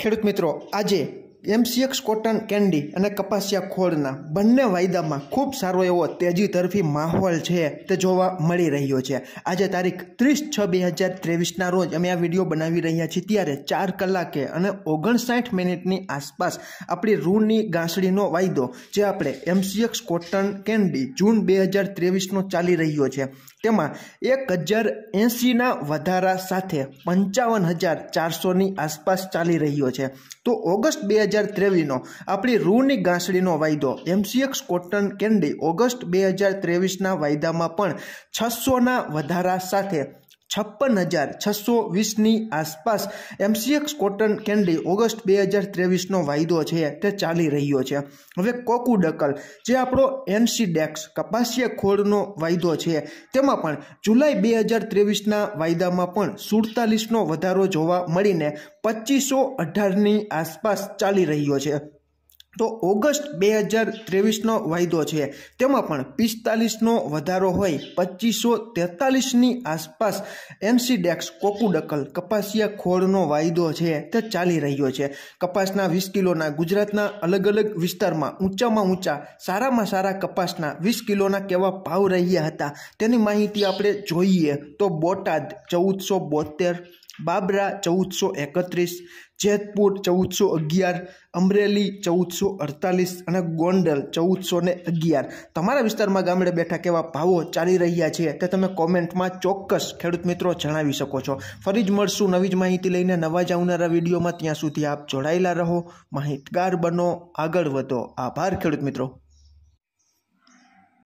ખેડૂત મિત્રો આજે એમસીએક્સ કોટન કેન્ડી અને કપાસિયા ખોળના બંને વાયદામાં ખૂબ સારો એવો તેજી તરફી માહોલ છે તે જોવા મળી રહ્યો છે આજે તારીખ ત્રીસ છ બે હજાર ત્રેવીસના રોજ અમે આ વિડીયો બનાવી રહ્યા છીએ ત્યારે ચાર કલાકે અને ઓગણસાઠ મિનિટની આસપાસ આપણી રૂની ગાંસડીનો વાયદો જે આપણે એમસીએક્સ કોટન કેન્ડી જૂન બે હજાર ત્રેવીસનો ચાલી રહ્યો છે તેમાં એક હજાર એંસીના વધારા સાથે પંચાવન હજાર ચારસોની આસપાસ ચાલી રહ્યો છે તો ઓગસ્ટ બે હજાર હજાર ત્રેવીસનો આપણી રૂની ગાંસડીનો વાયદો એમસીએક્સ કોટન કેન્ડી ઓગસ્ટ બે હજાર ત્રેવીસના વાયદામાં પણ છસોના વધારા સાથે છપ્પન હજાર છસો વીસની આસપાસ એમસીએક્સ કોટન કેન્ડી ઓગસ્ટ બે હજાર ત્રેવીસનો વાયદો છે તે ચાલી રહ્યો છે હવે કોકુડકલ જે આપણો એનસીડેક્સ કપાસિયા ખોળનો વાયદો છે તેમાં પણ જુલાઈ બે હજાર ત્રેવીસના વાયદામાં પણ સુડતાલીસનો વધારો જોવા મળીને પચીસો અઢારની આસપાસ ચાલી રહ્યો છે તો ઓગસ્ટ બે હજાર ત્રેવીસનો વાયદો છે તેમાં પણ પિસ્તાલીસનો વધારો હોય પચીસો તેતાલીસની આસપાસ એમસીડેક્સ કોકુડકલ કપાસિયા ખોળનો વાયદો છે તે ચાલી રહ્યો છે કપાસના વીસ કિલોના ગુજરાતના અલગ અલગ વિસ્તારમાં ઊંચામાં ઊંચા સારામાં સારા કપાસના વીસ કિલોના કેવા ભાવ રહ્યા હતા તેની માહિતી આપણે જોઈએ તો બોટાદ ચૌદસો બોતેર બાબરા ચૌદસો એકત્રીસ જેતપુર ચૌદસો અગિયાર અમરેલી ચૌદસો અડતાલીસ અને ગોંડલ ચૌદસો ને અગિયાર તમારા વિસ્તારમાં ગામડે બેઠા કેવા ભાવો ચાલી રહ્યા છે તે તમે કોમેન્ટમાં ચોક્કસ ખેડૂત મિત્રો જણાવી શકો છો ફરી જ મળશું નવી જ માહિતી લઈને નવા જ આવનારા વિડીયોમાં ત્યાં સુધી આપ જોડાયેલા રહો માહિતગાર બનો આગળ વધો આભાર ખેડૂત મિત્રો